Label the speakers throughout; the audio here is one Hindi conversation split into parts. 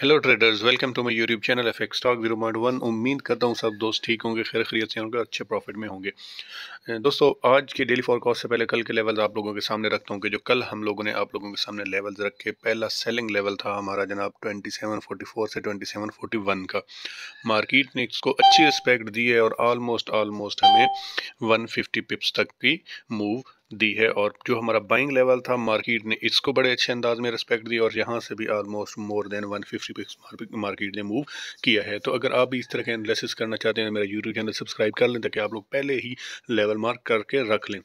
Speaker 1: hello traders welcome to my YouTube channel F X stock zero point one उम्मीद करता हूँ सब दोस्त ठीक होंगे खैर खरीत से होंगे अच्छे प्रॉफिट में होंगे दोस्तों आज के डेली फॉरकास्ट से पहले कल के लेवल्स आप लोगों के सामने रखता हूँ कि जो कल हम लोगों ने आप लोगों के सामने लेवल्स रखे पहला सेलिंग लेवल था हमारा जनाब ट्वेंटी सेवन फोर्टी फोर से ट्वेंटी सेवन फोर्टी वन का मार्केट ने इसको अच्छी रिस्पेक्ट दी है और आलमोस्ट आलमोस्ट हमें वन फिफ्टी पिप्स तक की मूव दी है और जो हमारा बाइंग लेवल था मार्केट ने इसको बड़े अच्छे अंदाज में रिस्पेक्ट दी और यहाँ से भी almost more than 150 fifty pips market ने मूव किया है तो अगर आप भी इस तरह के एनालिसिस करना चाहते हैं मेरा यूट्यूब चैनल सब्सक्राइब कर लें ताकि आप लोग पहले ही लेवल मार्क करके रख लें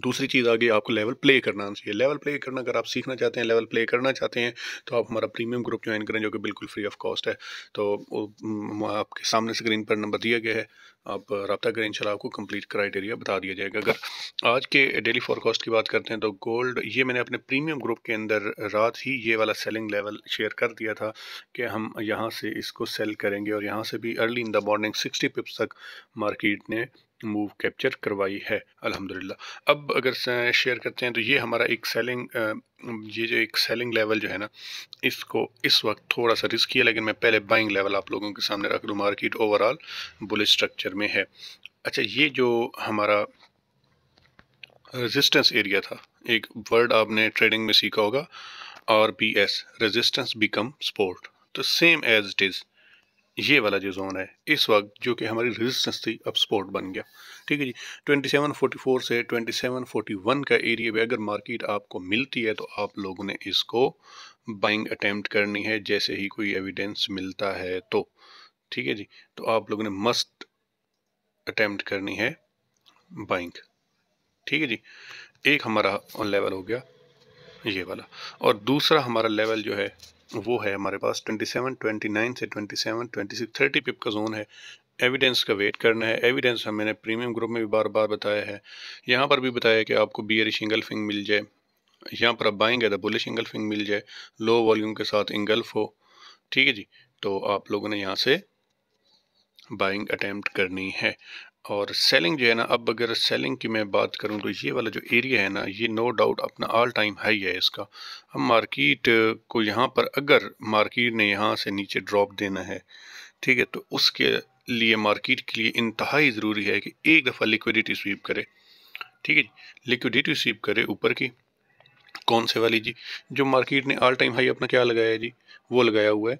Speaker 1: दूसरी चीज़ आ गई आपको लेवल प्ले करना आना चाहिए लेवल प्ले करना अगर आप सीखना चाहते हैं लेवल प्ले करना चाहते हैं तो आप हमारा प्रीमियम ग्रुप ज्वाइन करें जो कि बिल्कुल फ्री ऑफ कॉस्ट है तो आपके सामने स्क्रीन पर नंबर दिया गया है आप रबता करें इनशाला आपको कंप्लीट क्राइटेरिया बता दिया जाएगा अगर आज के डेली फॉरकास्ट की बात करते हैं तो गोल्ड ये मैंने अपने प्रीमियम ग्रुप के अंदर रात ही ये वाला सेलिंग लेवल शेयर कर दिया था कि हम यहाँ से इसको सेल करेंगे और यहाँ से भी early in the morning sixty pips तक मार्केट ने मूव कैप्चर करवाई है अल्हम्दुलिल्लाह अब अगर शेयर करते हैं तो ये हमारा एक सेलिंग ये जो एक सेलिंग लेवल जो है ना इसको इस वक्त थोड़ा सा रिस्की है लेकिन मैं पहले बाइंग लेवल आप लोगों के सामने रख दूँ मार्केट ओवरऑल बुलेट स्ट्रक्चर में है अच्छा ये जो हमारा रेजिस्टेंस एरिया था एक वर्ड आपने ट्रेडिंग में सीखा होगा R B S resistance become support तो सेम एज इट इज़ ये वाला जो जोन है इस वक्त जो कि हमारी रेजिस्टेंस थी अब सपोर्ट बन गया ठीक है जी 2744 से 2741 का एरिया भी अगर मार्केट आपको मिलती है तो आप लोगों ने इसको बाइंग अटेम्प्ट करनी है जैसे ही कोई एविडेंस मिलता है तो ठीक है जी तो आप लोगों ने मस्ट अटेम्प्ट करनी है बाइंग ठीक है जी एक हमारा लेवल हो गया ये वाला और दूसरा हमारा लेवल जो है वो है हमारे पास 27, 29 से 27, 26, 30 पिप का जोन है एविडेंस का वेट करना है एविडेंस हम मैंने प्रीमियम ग्रुप में भी बार बार बताया है यहाँ पर भी बताया कि आपको बियर सिंगल फिंग मिल जाए यहाँ पर आप बाएंगे तो बुलिश इंगल फिंग मिल जाए लो वॉल्यूम के साथ इंगल्फ हो ठीक है जी तो आप लोगों ने यहाँ से बाइंग अटैम्प्ट करनी है और सेलिंग जो है ना अब अगर सेलिंग की मैं बात करूं तो ये वाला जो एरिया है ना ये नो डाउट अपना ऑल टाइम हाई है इसका हम मार्केट को यहाँ पर अगर मार्केट ने यहाँ से नीचे ड्रॉप देना है ठीक है तो उसके लिए मार्केट के लिए इंतहाई ज़रूरी है कि एक दफ़ा लिक्विडिटी स्वीप करे ठीक है लिक्विडिटी स्वीप करे ऊपर की कौन से वाली जी जो मार्केट ने ऑल टाइम हाई अपना क्या लगाया है जी वो लगाया हुआ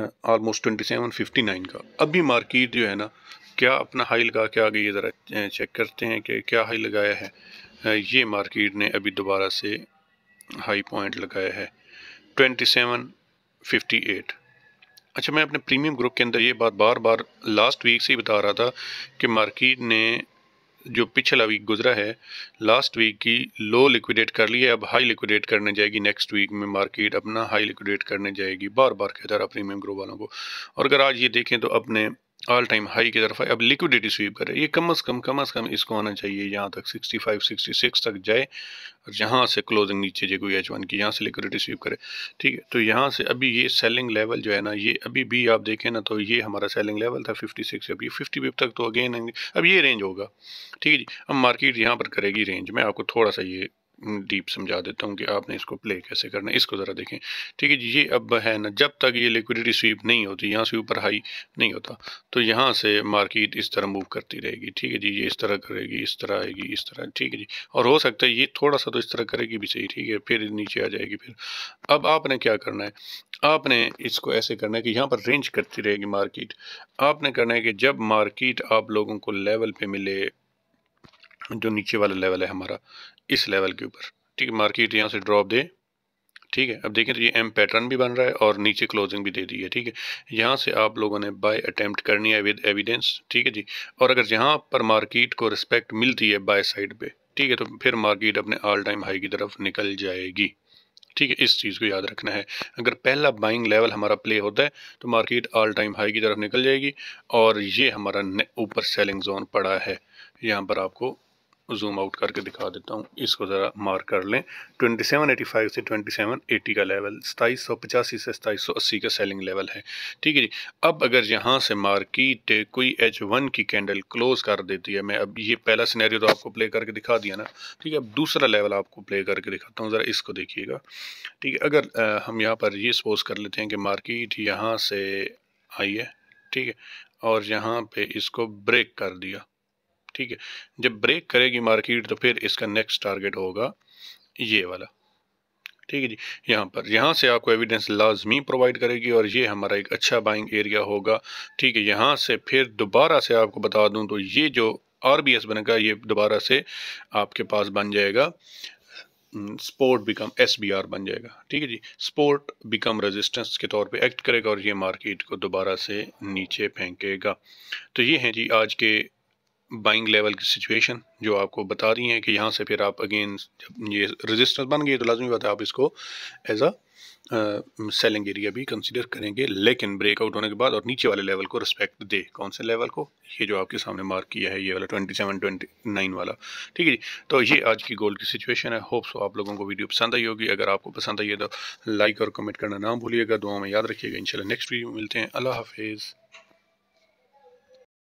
Speaker 1: है almost twenty seven fifty nine का अभी मार्केट जो है ना क्या अपना हाई लगा के आगे ये ज़रा चेक करते हैं कि क्या हाई लगाया है ये मार्केट ने अभी दोबारा से हाई पॉइंट लगाया है ट्वेंटी सेवन फिफ्टी एट अच्छा मैं अपने प्रीमियम ग्रुप के अंदर ये बात बार बार लास्ट वीक से ही बता रहा था कि मार्केट ने जो पिछला वीक गुजरा है लास्ट वीक की लो लिक्विडेट कर ली है अब हाई लिक्विडेट करने जाएगी नेक्स्ट वीक में मार्केट अपना हाई लिक्विडेट करने जाएगी बार बार कहता रहा प्रीमियम ग्रुप वालों को और अगर आज ये देखें तो अपने ऑल टाइम हाई की तरफ है अब लिक्विडिटी स्वीप करे ये कम से कम कम से कम इसको आना चाहिए यहाँ तक 65 66 तक जाए और यहाँ से क्लोजिंग नीचे जे कोई एच वन की यहाँ से लिक्विडिटी स्वीप करे ठीक है तो यहाँ से अभी ये सेलिंग लेवल जो है ना ये अभी भी आप देखें ना तो ये हमारा सेलिंग लेवल था 56 सिक्स अभी फ़िफ्टी बिप तक तो अगेन अब ये रेंज होगा ठीक है जी अब मार्केट यहाँ पर करेगी रेंज मैं आपको थोड़ा सा ये डीप समझा देता हूँ कि आपने इसको प्ले कैसे करना है इसको ज़रा देखें ठीक है जी ये अब है ना जब तक ये लिक्विडिटी स्वीप नहीं होती यहाँ से ऊपर हाई नहीं होता तो यहाँ से मार्केट इस तरह मूव करती रहेगी ठीक है जी ये इस तरह करेगी इस तरह आएगी इस तरह ठीक है जी और हो सकता है ये थोड़ा सा तो इस तरह करेगी भी सही ठीक है फिर नीचे आ जाएगी फिर अब आपने क्या करना है आपने इसको ऐसे करना है कि यहाँ पर रेंज करती रहेगी मार्किट आपने करना है कि जब मार्किट आप लोगों को लेवल पर मिले जो नीचे वाला लेवल है हमारा इस लेवल के ऊपर ठीक है मार्केट यहाँ से ड्रॉप दे ठीक है अब देखें तो ये एम पैटर्न भी बन रहा है और नीचे क्लोजिंग भी दे दी है ठीक है यहाँ से आप लोगों ने बाय अटेम्प्ट करनी है विद एविडेंस ठीक है जी और अगर यहाँ पर मार्केट को रिस्पेक्ट मिलती है बाय साइड पे ठीक है तो फिर मार्केट अपने ऑल टाइम हाई की तरफ निकल जाएगी ठीक है इस चीज़ को याद रखना है अगर पहला बाइंग लेवल हमारा प्ले होता है तो मार्केट ऑल टाइम हाई की तरफ निकल जाएगी और ये हमारा ऊपर सेलिंग जोन पड़ा है यहाँ पर आपको जूम आउट करके दिखा देता हूँ इसको ज़रा मार्क कर लें 2785 से 2780 का लेवल सताईस से सताईस का सेलिंग लेवल है ठीक है जी अब अगर यहाँ से मार्किट कोई एच वन की कैंडल क्लोज कर देती है मैं अब ये पहला सिनेरियो तो आपको प्ले करके दिखा दिया ना ठीक है अब दूसरा लेवल आपको प्ले करके दिखाता हूँ ज़रा इसको देखिएगा ठीक है अगर आ, हम यहाँ पर ये सपोज कर लेते हैं कि मार्किट यहाँ से आई है ठीक है और यहाँ पर इसको ब्रेक कर दिया ठीक है जब ब्रेक करेगी मार्केट तो फिर इसका नेक्स्ट टारगेट होगा ये वाला ठीक है जी यहाँ पर यहाँ से आपको एविडेंस लाजमी प्रोवाइड करेगी और ये हमारा एक अच्छा बाइंग एरिया होगा ठीक है यहाँ से फिर दोबारा से आपको बता दूँ तो ये जो आर बी एस बनेगा ये दोबारा से आपके पास बन जाएगा support become S B R बन जाएगा ठीक है जी स्पोर्ट बिकम रेजिस्टेंस के तौर पे एक्ट करेगा और ये मार्केट को दोबारा से नीचे फेंकेगा तो ये हैं जी आज के बाइंग लेवल की सिचुएशन जो आपको बता रही हैं कि यहाँ से फिर आप अगेन जब ये रजिस्टर बन गई तो लाजमी बात है आप इसको एज अ सेलिंग एरिया भी कंसिडर करेंगे लेकिन ब्रेकआउट होने के बाद और नीचे वाले लेवल को रिस्पेक्ट दे कौन से लेवल को ये जो आपके सामने मार्क किया है ये वाला ट्वेंटी सेवन ट्वेंटी नाइन वाला ठीक है जी तो ये आज की गोल्ड की सिचुएशन है होप्स आप लोगों को वीडियो पसंद आई होगी अगर आपको पसंद आई है तो लाइक और कमेंट करना ना भूलिएगा दुआ में याद रखिएगा इनशाला नेक्स्ट वीडियो मिलते हैं अल्लाह हाफिज़